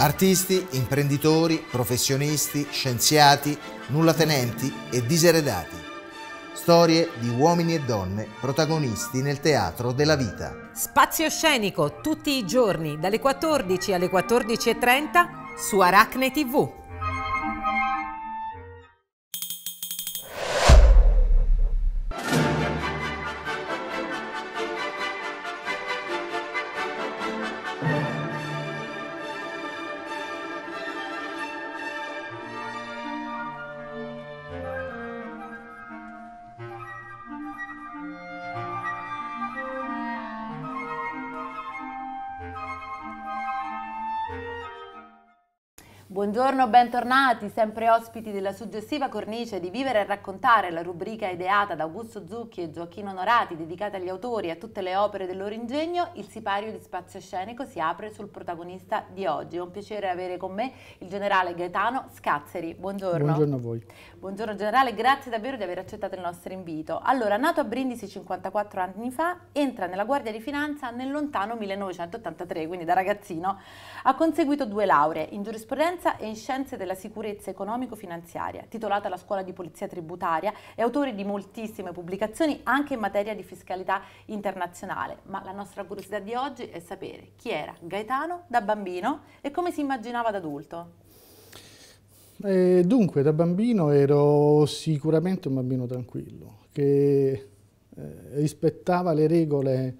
Artisti, imprenditori, professionisti, scienziati, nullatenenti e diseredati. Storie di uomini e donne protagonisti nel teatro della vita. Spazio scenico tutti i giorni dalle 14 alle 14.30 su Aracne TV. Buongiorno, bentornati, sempre ospiti della suggestiva cornice di Vivere e raccontare, la rubrica ideata da Augusto Zucchi e Gioacchino Norati, dedicata agli autori e a tutte le opere del loro ingegno, il sipario di spazio scenico si apre sul protagonista di oggi. È un piacere avere con me il generale Gaetano Scazzeri. Buongiorno. Buongiorno a voi. Buongiorno generale, grazie davvero di aver accettato il nostro invito. Allora, nato a Brindisi 54 anni fa, entra nella Guardia di Finanza nel lontano 1983, quindi da ragazzino. Ha conseguito due lauree in giurisprudenza Sicurezza e in Scienze della Sicurezza Economico-Finanziaria, titolata alla Scuola di Polizia Tributaria, è autore di moltissime pubblicazioni anche in materia di fiscalità internazionale, ma la nostra curiosità di oggi è sapere chi era Gaetano da bambino e come si immaginava da adulto. Eh, dunque, da bambino ero sicuramente un bambino tranquillo, che eh, rispettava le regole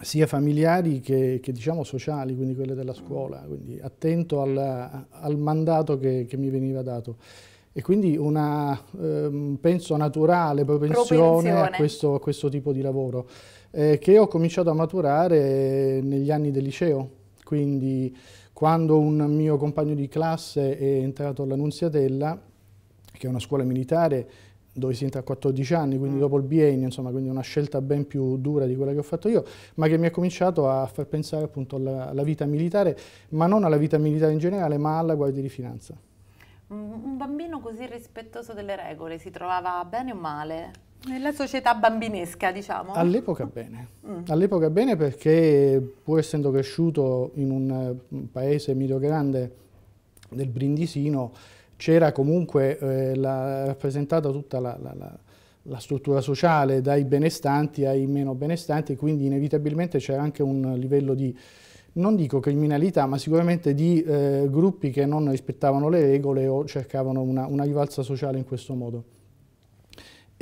sia familiari che, che diciamo sociali, quindi quelle della scuola, quindi attento al, al mandato che, che mi veniva dato e quindi una, ehm, penso, naturale propensione, propensione. A, questo, a, questo, tipo di lavoro eh, che ho cominciato a maturare negli anni del liceo, quindi quando un mio compagno di classe è entrato all'Annunziatella, che è una scuola militare, dove si entra a 14 anni, quindi mm. dopo il biennio, insomma, quindi una scelta ben più dura di quella che ho fatto io, ma che mi ha cominciato a far pensare appunto alla, alla vita militare, ma non alla vita militare in generale, ma alla Guardia di Finanza. Un bambino così rispettoso delle regole si trovava bene o male? Nella società bambinesca, diciamo? All'epoca bene. Mm. All'epoca bene perché pur essendo cresciuto in un eh, paese medio grande del Brindisino, c'era comunque eh, la, rappresentata tutta la, la, la, struttura sociale, dai benestanti ai meno benestanti, quindi inevitabilmente c'era anche un livello di, non dico criminalità, ma sicuramente di eh, gruppi che non rispettavano le regole o cercavano una, una rivalsa sociale in questo modo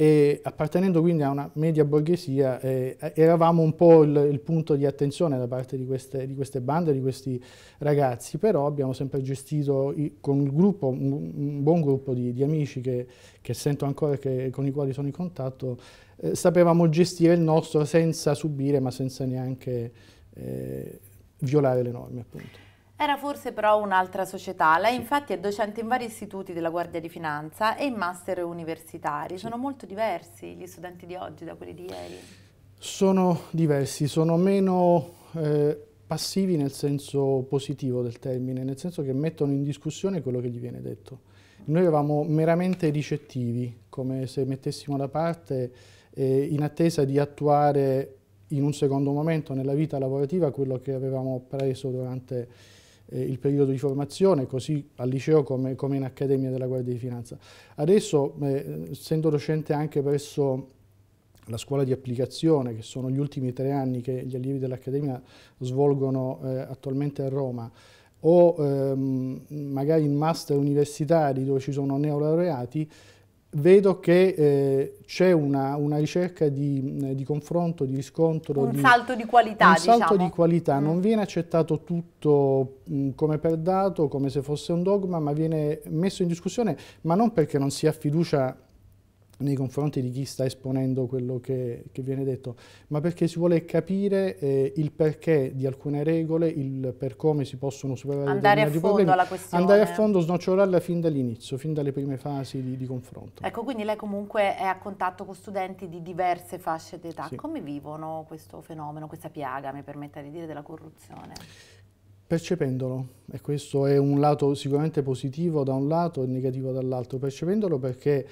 e appartenendo quindi a una media borghesia eh, eravamo un po' il, il, punto di attenzione da parte di queste, di queste, bande, di questi ragazzi, però abbiamo sempre gestito i, con un gruppo, un, un buon gruppo di, di amici che, che, sento ancora e con i quali sono in contatto, eh, sapevamo gestire il nostro senza subire ma senza neanche eh, violare le norme appunto. Era forse però un'altra società. Lei sì. infatti è docente in vari istituti della Guardia di Finanza e in master universitari. Sì. Sono molto diversi gli studenti di oggi da quelli di ieri? Sono diversi, sono meno eh, passivi nel senso positivo del termine, nel senso che mettono in discussione quello che gli viene detto. Noi eravamo meramente ricettivi, come se mettessimo da parte eh, in attesa di attuare in un secondo momento nella vita lavorativa quello che avevamo preso durante eh, il periodo di formazione, così al liceo come, come, in Accademia della Guardia di Finanza. Adesso, eh, essendo docente anche presso la scuola di applicazione, che sono gli ultimi tre anni che gli allievi dell'Accademia svolgono eh, attualmente a Roma, o ehm, magari in master universitari dove ci sono neolaureati, vedo che eh, c'è una, una, ricerca di, eh, di, confronto, di riscontro. Un di, salto di qualità, Un diciamo. salto di qualità, mm. non viene accettato tutto mh, mm, come per dato, come se fosse un dogma, ma viene messo in discussione, ma non perché non si ha fiducia nei confronti di chi sta esponendo quello che, che viene detto, ma perché si vuole capire eh, il perché di alcune regole, il per come si possono superare andare a fondo problemi, alla questione. andare a fondo, snocciolarla fin dall'inizio, fin dalle prime fasi di, di, confronto. Ecco, quindi lei comunque è a contatto con studenti di diverse fasce d'età. Sì. Come vivono questo fenomeno, questa piaga, mi permetta di dire, della corruzione? Percependolo, e questo è un lato sicuramente positivo da un lato e negativo dall'altro, percependolo perché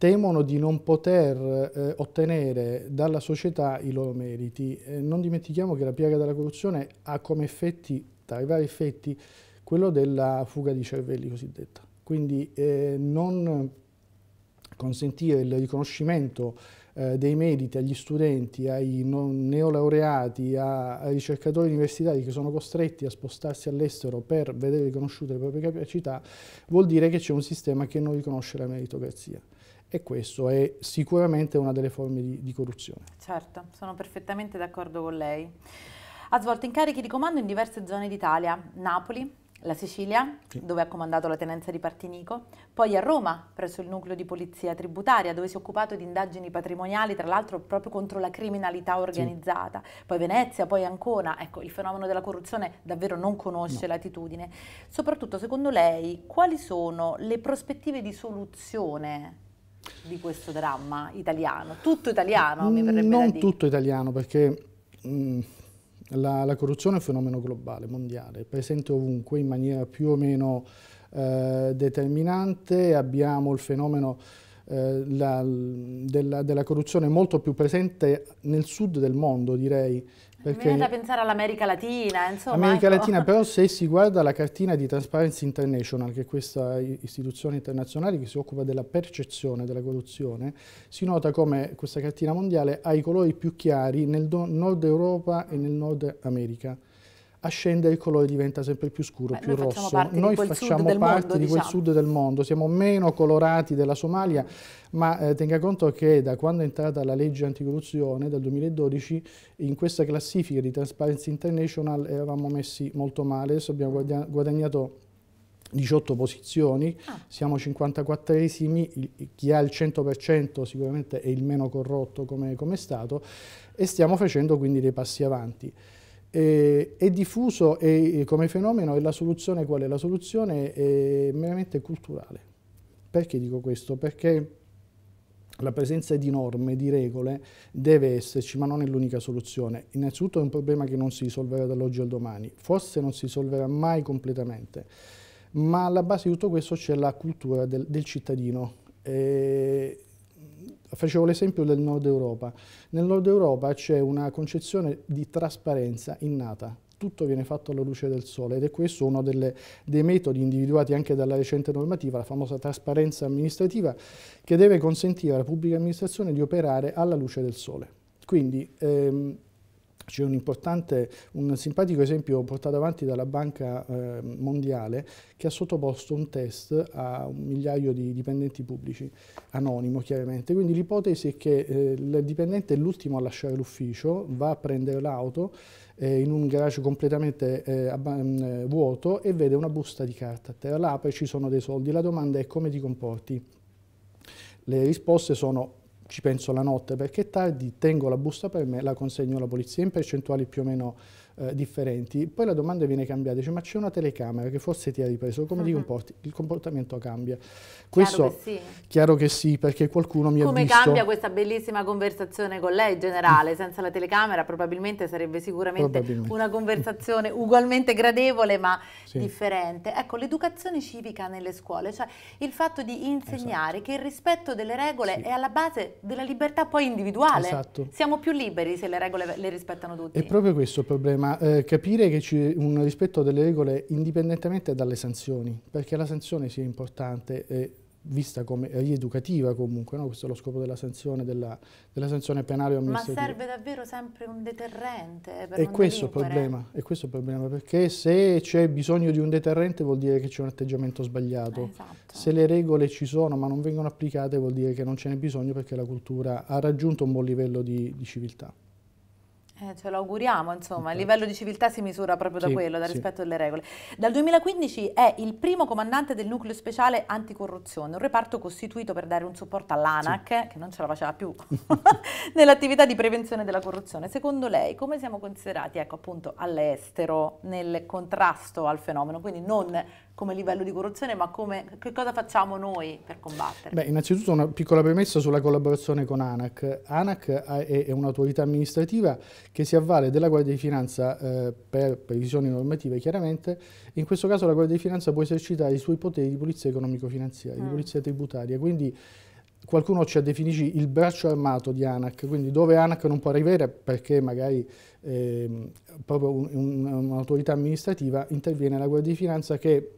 temono di non poter eh, ottenere dalla società i loro meriti. Eh, non dimentichiamo che la piaga della corruzione ha come effetti, tra i vari effetti, quello della fuga di cervelli cosiddetta. Quindi eh, non consentire il riconoscimento eh, dei meriti agli studenti, ai neolaureati, ai ricercatori universitari che sono costretti a spostarsi all'estero per vedere riconosciute le proprie capacità, vuol dire che c'è un sistema che non riconosce la meritocrazia e questo è sicuramente una delle forme di, di corruzione. Certo, sono perfettamente d'accordo con lei. Ha svolto incarichi di comando in diverse zone d'Italia, Napoli, la Sicilia, sì. dove ha comandato la tenenza di Partinico, poi a Roma, presso il nucleo di polizia tributaria, dove si è occupato di indagini patrimoniali, tra l'altro proprio contro la criminalità organizzata, sì. poi Venezia, poi Ancona, ecco, il fenomeno della corruzione davvero non conosce no. latitudine. Soprattutto, secondo lei, quali sono le prospettive di soluzione di questo dramma italiano? Tutto italiano, mi verrebbe non da dire. tutto italiano, perché mh, mm, la, la, corruzione è un fenomeno globale, mondiale, presente ovunque in maniera più o meno eh, determinante. Abbiamo il fenomeno eh, la, della, della, corruzione molto più presente nel sud del mondo, direi. Perché Mi viene da pensare all'America Latina, insomma. America ecco. Latina, però se si guarda la cartina di Transparency International, che è questa istituzione internazionale che si occupa della percezione della corruzione, si nota come questa cartina mondiale ha i colori più chiari nel nord Europa e nel nord America ascende il colore diventa sempre più scuro, Beh, più noi rosso. Facciamo noi facciamo parte mondo, di quel diciamo. sud del mondo, siamo meno colorati della Somalia, ma eh, tenga conto che da quando è entrata la legge anticorruzione dal 2012 in questa classifica di Transparency International eravamo messi molto male, adesso abbiamo guadagnato 18 posizioni, ah. siamo 54esimi, chi ha il 100% sicuramente è il meno corrotto come, come Stato e stiamo facendo quindi dei passi avanti eh, è diffuso e, come fenomeno e la soluzione qual è? La soluzione è meramente culturale. Perché dico questo? Perché la presenza di norme, di regole deve esserci, ma non è l'unica soluzione. Innanzitutto è un problema che non si risolverà dall'oggi al domani, forse non si risolverà mai completamente, ma alla base di tutto questo c'è la cultura del, del cittadino. E facevo l'esempio del nord Europa. Nel nord Europa c'è una concezione di trasparenza innata, tutto viene fatto alla luce del sole ed è questo uno delle, dei metodi individuati anche dalla recente normativa, la famosa trasparenza amministrativa, che deve consentire alla pubblica amministrazione di operare alla luce del sole. Quindi ehm, c'è un importante, un simpatico esempio portato avanti dalla Banca eh, Mondiale che ha sottoposto un test a un migliaio di dipendenti pubblici, anonimo chiaramente. Quindi l'ipotesi è che eh, il dipendente è l'ultimo a lasciare l'ufficio, va a prendere l'auto eh, in un garage completamente eh, mm, vuoto e vede una busta di carta a terra, l'apre e ci sono dei soldi. La domanda è come ti comporti? Le risposte sono ci penso la notte perché è tardi, tengo la busta per me, la consegno alla polizia in percentuali più o meno eh, differenti, poi la domanda viene cambiata, dice ma c'è una telecamera che forse ti ha ripreso, come uh -huh. ti comporti? Il comportamento cambia. Questo, chiaro che sì, chiaro che sì perché qualcuno mi come ha visto... Come cambia questa bellissima conversazione con lei, in generale, senza la telecamera probabilmente sarebbe sicuramente probabilmente. una conversazione ugualmente gradevole ma sì. differente. Ecco, l'educazione civica nelle scuole, cioè il fatto di insegnare esatto. che il rispetto delle regole sì. è alla base della libertà poi individuale. Esatto. Siamo più liberi se le regole le rispettano tutti. È proprio questo il problema ma eh, capire che c'è un rispetto delle regole indipendentemente dalle sanzioni, perché la sanzione sia importante e vista come rieducativa comunque, no? questo è lo scopo della sanzione, della, della sanzione penale o amministrativa. Ma serve davvero sempre un deterrente per e questo il problema, È questo il problema, perché se c'è bisogno di un deterrente vuol dire che c'è un atteggiamento sbagliato, esatto. se le regole ci sono ma non vengono applicate vuol dire che non ce n'è bisogno perché la cultura ha raggiunto un buon livello di, di civiltà. Eh, ce lo auguriamo, insomma, il livello di civiltà si misura proprio da sì, quello, dal sì. rispetto delle regole. Dal 2015 è il primo comandante del nucleo speciale anticorruzione, un reparto costituito per dare un supporto all'ANAC, sì. che non ce la faceva più, nell'attività di prevenzione della corruzione. Secondo lei come siamo considerati, ecco, appunto, all'estero nel contrasto al fenomeno, quindi non come livello di corruzione, ma come, che cosa facciamo noi per combattere? Beh, innanzitutto una piccola premessa sulla collaborazione con ANAC. ANAC è un'autorità amministrativa che si avvale della Guardia di Finanza eh, per previsioni normative, chiaramente. In questo caso la Guardia di Finanza può esercitare i suoi poteri di polizia economico-finanziaria, mm. di polizia tributaria, quindi qualcuno ci ha definito il braccio armato di ANAC, quindi dove ANAC non può arrivare perché magari eh, proprio un'autorità un, un amministrativa interviene la Guardia di Finanza che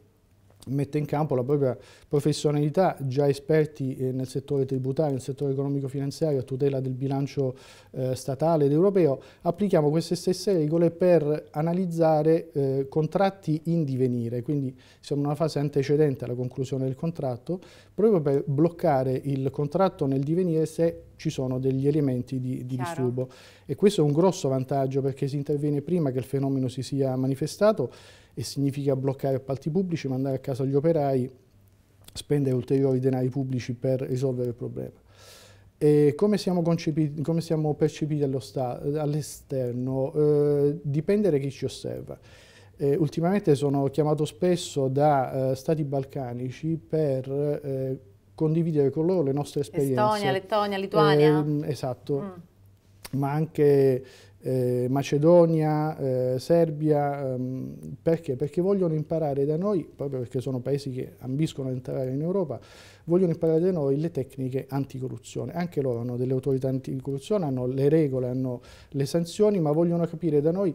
mette in campo la propria professionalità, già esperti eh, nel settore tributario, nel settore economico-finanziario a tutela del bilancio eh, statale ed europeo, applichiamo queste stesse regole per analizzare eh, contratti in divenire, quindi siamo in una fase antecedente alla conclusione del contratto, proprio per bloccare il contratto nel divenire se ci sono degli elementi di, di disturbo. E questo è un grosso vantaggio perché si interviene prima che il fenomeno si sia manifestato e significa bloccare appalti pubblici, mandare a casa gli operai, spendere ulteriori denari pubblici per risolvere il problema. E come, siamo, come siamo percepiti all'esterno? All eh, dipende da chi ci osserva. Eh, ultimamente sono chiamato spesso da eh, stati balcanici per eh, condividere con loro le nostre esperienze. Estonia, Lettonia, Lituania. Ehm, esatto. Mm ma anche eh, Macedonia, eh, Serbia, ehm, perché? Perché vogliono imparare da noi, proprio perché sono paesi che ambiscono ad entrare in Europa, vogliono imparare da noi le tecniche anticorruzione. Anche loro hanno delle autorità anticorruzione, hanno le regole, hanno le sanzioni, ma vogliono capire da noi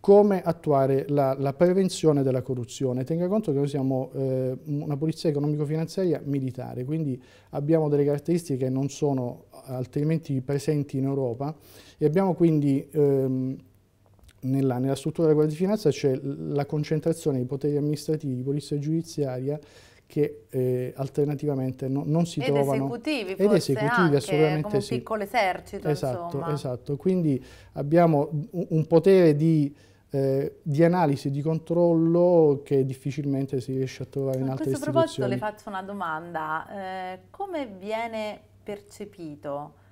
come attuare la, la prevenzione della corruzione. Tenga conto che noi siamo eh, una polizia economico-finanziaria militare, quindi abbiamo delle caratteristiche che non sono altrimenti presenti in Europa e abbiamo quindi ehm, nella, nella, struttura della Guardia di Finanza c'è la concentrazione di poteri amministrativi, di polizia giudiziaria che eh, alternativamente no, non si ed trovano esecutivi, ed esecutivi assolutamente come un sì. piccolo esercito esatto, insomma. esatto. quindi abbiamo un, un potere di eh, di analisi, di controllo che difficilmente si riesce a trovare in altre istituzioni. A questo proposito le faccio una domanda, eh, come viene percepito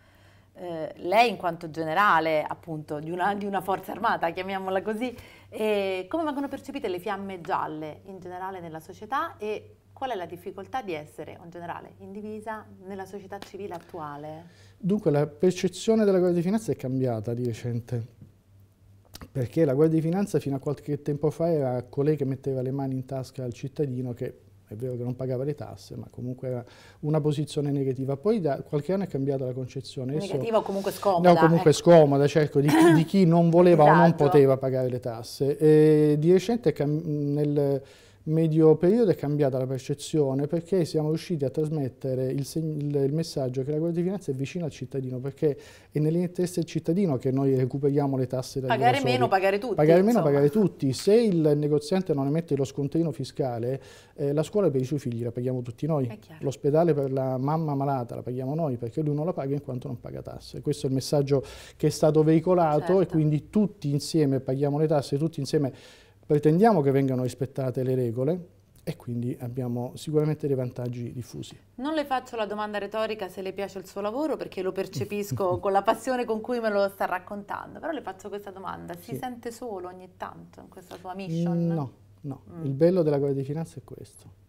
eh, lei in quanto generale appunto di una, di una forza armata, chiamiamola così, eh, come vengono percepite le fiamme gialle in generale nella società e qual è la difficoltà di essere un generale in divisa nella società civile attuale? Dunque la percezione della Guardia di Finanza è cambiata di recente perché la Guardia di Finanza fino a qualche tempo fa era colei che metteva le mani in tasca al cittadino che è vero che non pagava le tasse, ma comunque era una posizione negativa. Poi da qualche anno è cambiata la concezione. Negativa o comunque scomoda. No, comunque ecco. scomoda, certo, di, di, chi non voleva esatto. o non esatto. poteva pagare le tasse. E di recente nel medio periodo è cambiata la percezione perché siamo riusciti a trasmettere il, il, il messaggio che la Guardia di Finanza è vicina al cittadino perché è nell'interesse del cittadino che noi recuperiamo le tasse da Pagare meno, pagare tutti. Pagare insomma. meno, pagare tutti. Se il negoziante non emette lo scontrino fiscale, eh, la scuola per i suoi figli la paghiamo tutti noi, l'ospedale per la mamma malata la paghiamo noi perché lui non la paga in quanto non paga tasse. Questo è il messaggio che è stato veicolato certo. e quindi tutti insieme paghiamo le tasse, tutti insieme Pretendiamo che vengano rispettate le regole e quindi abbiamo sicuramente dei vantaggi diffusi. Non le faccio la domanda retorica se le piace il suo lavoro perché lo percepisco con la passione con cui me lo sta raccontando, però le faccio questa domanda, si sì. sente solo ogni tanto in questa sua mission? No, no, mm. il bello della Guardia di Finanza è questo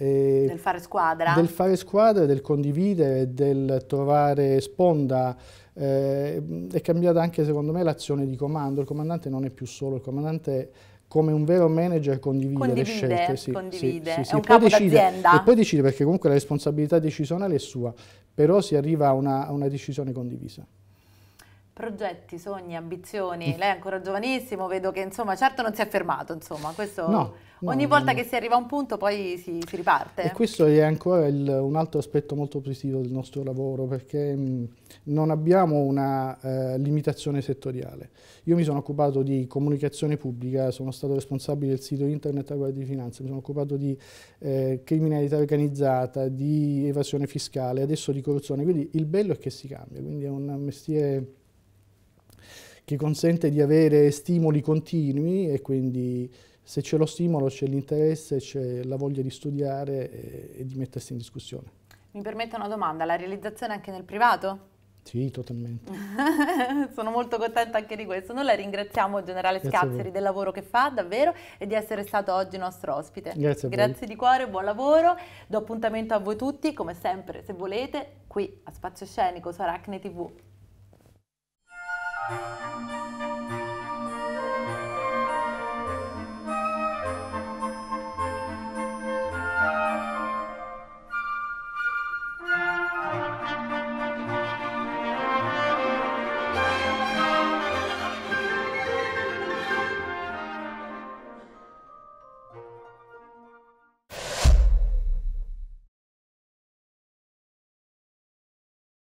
eh, del fare squadra. Del fare squadra, del condividere, del trovare sponda. Eh, è cambiata anche secondo me l'azione di comando. Il comandante non è più solo, il comandante come un vero manager condivide, condivide le scelte. Sì, condivide, sì, sì, è un capo d'azienda. E poi decide perché comunque la responsabilità decisionale è sua, però si arriva a una, a una decisione condivisa progetti, sogni, ambizioni. Mm. Lei è ancora giovanissimo, vedo che insomma, certo non si è fermato, insomma, questo no, no, ogni volta no. che si arriva a un punto poi si, si riparte. E questo è ancora il, un altro aspetto molto positivo del nostro lavoro perché mh, mm, non abbiamo una eh, limitazione settoriale. Io mi sono occupato di comunicazione pubblica, sono stato responsabile del sito internet a Guardia di Finanza, mi sono occupato di eh, criminalità organizzata, di evasione fiscale, adesso di corruzione, quindi il bello è che si cambia, quindi è un mestiere che consente di avere stimoli continui e quindi se c'è lo stimolo c'è l'interesse, c'è la voglia di studiare e, e di mettersi in discussione. Mi permette una domanda, la realizzazione anche nel privato? Sì, totalmente. Sono molto contenta anche di questo. Noi la ringraziamo, generale Scazzeri, del lavoro che fa davvero e di essere stato oggi nostro ospite. Grazie, a voi. Grazie di cuore, buon lavoro. Do appuntamento a voi tutti, come sempre, se volete, qui a Spazio Scenico su Aracne TV. Música